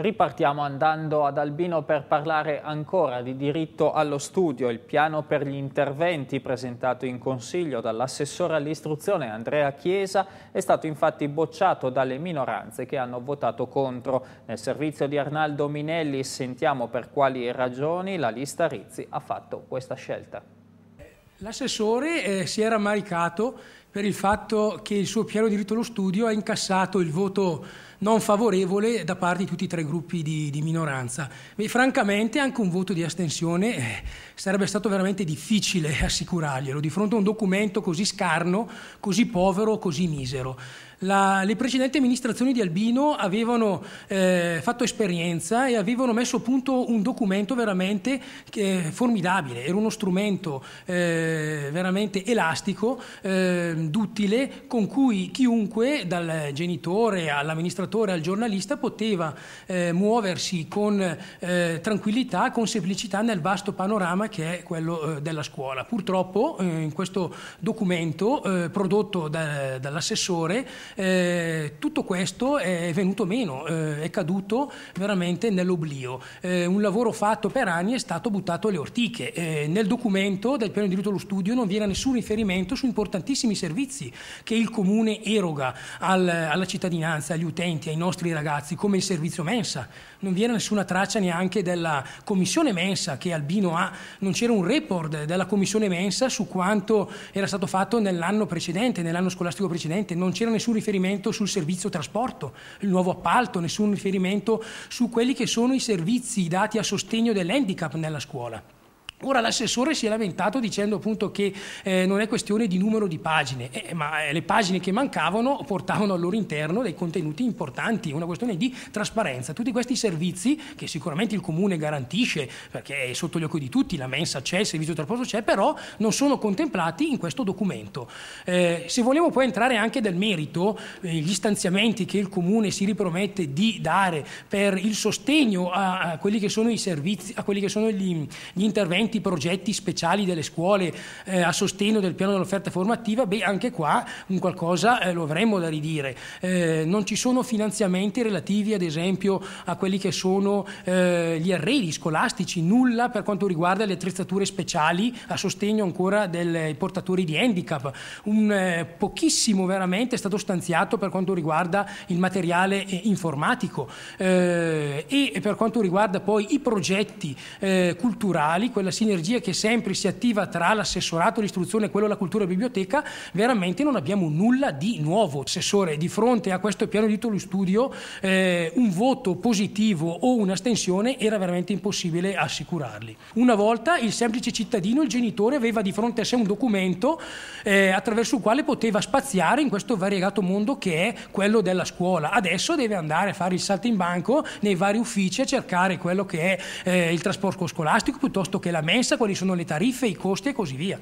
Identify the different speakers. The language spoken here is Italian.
Speaker 1: Ripartiamo andando ad Albino per parlare ancora di diritto allo studio, il piano per gli interventi presentato in consiglio dall'assessore all'istruzione Andrea Chiesa è stato infatti bocciato dalle minoranze che hanno votato contro. Nel servizio di Arnaldo Minelli sentiamo per quali ragioni la lista Rizzi ha fatto questa scelta.
Speaker 2: L'assessore eh, si è rammaricato per il fatto che il suo piano diritto allo studio ha incassato il voto non favorevole da parte di tutti i tre gruppi di, di minoranza. E francamente anche un voto di astensione eh, sarebbe stato veramente difficile assicurarglielo di fronte a un documento così scarno, così povero, così misero. La, le precedenti amministrazioni di Albino avevano eh, fatto esperienza e avevano messo a punto un documento veramente eh, formidabile, era uno strumento eh, veramente elastico, eh, duttile, con cui chiunque, dal genitore all'amministratore al giornalista, poteva eh, muoversi con eh, tranquillità, con semplicità nel vasto panorama che è quello della scuola. Purtroppo in questo documento prodotto da, dall'assessore eh, tutto questo è venuto meno, eh, è caduto veramente nell'oblio. Eh, un lavoro fatto per anni è stato buttato alle ortiche. Eh, nel documento del piano di diritto allo studio non viene nessun riferimento su importantissimi servizi che il comune eroga al, alla cittadinanza, agli utenti, ai nostri ragazzi, come il servizio mensa. Non viene nessuna traccia neanche della commissione mensa che Albino ha, non c'era un report della commissione mensa su quanto era stato fatto nell'anno precedente, nell'anno scolastico precedente, non c'era nessun riferimento sul servizio trasporto, il nuovo appalto, nessun riferimento su quelli che sono i servizi dati a sostegno dell'handicap nella scuola. Ora l'assessore si è lamentato dicendo appunto che eh, non è questione di numero di pagine, eh, ma eh, le pagine che mancavano portavano al loro interno dei contenuti importanti, è una questione di trasparenza. Tutti questi servizi che sicuramente il comune garantisce, perché è sotto gli occhi di tutti, la mensa c'è, il servizio di trasporto c'è, però non sono contemplati in questo documento. Eh, se vogliamo poi entrare anche nel merito, eh, gli stanziamenti che il comune si ripromette di dare per il sostegno a, a quelli che sono i servizi, a quelli che sono gli, gli interventi, enti, progetti speciali delle scuole eh, a sostegno del piano dell'offerta formativa, beh anche qua un qualcosa eh, lo avremmo da ridire. Eh, non ci sono finanziamenti relativi ad esempio a quelli che sono eh, gli arredi scolastici, nulla per quanto riguarda le attrezzature speciali a sostegno ancora dei portatori di handicap, un eh, pochissimo veramente è stato stanziato per quanto riguarda il materiale eh, informatico e per quanto riguarda poi i progetti culturali, quella sinergia che sempre si attiva tra l'assessorato, l'istruzione, quello della cultura e la biblioteca, veramente non abbiamo nulla di nuovo. Assessore, di fronte a questo piano di tutto lo studio, eh, un voto positivo o un'astensione era veramente impossibile assicurarli. Una volta il semplice cittadino, il genitore, aveva di fronte a sé un documento eh, attraverso il quale poteva spaziare in questo variegato mondo che è quello della scuola. Adesso deve andare a fare il salto in banco nei vari uffici a cercare quello che è eh, il trasporto scolastico piuttosto che la messa, quali sono le tariffe, i costi e così via.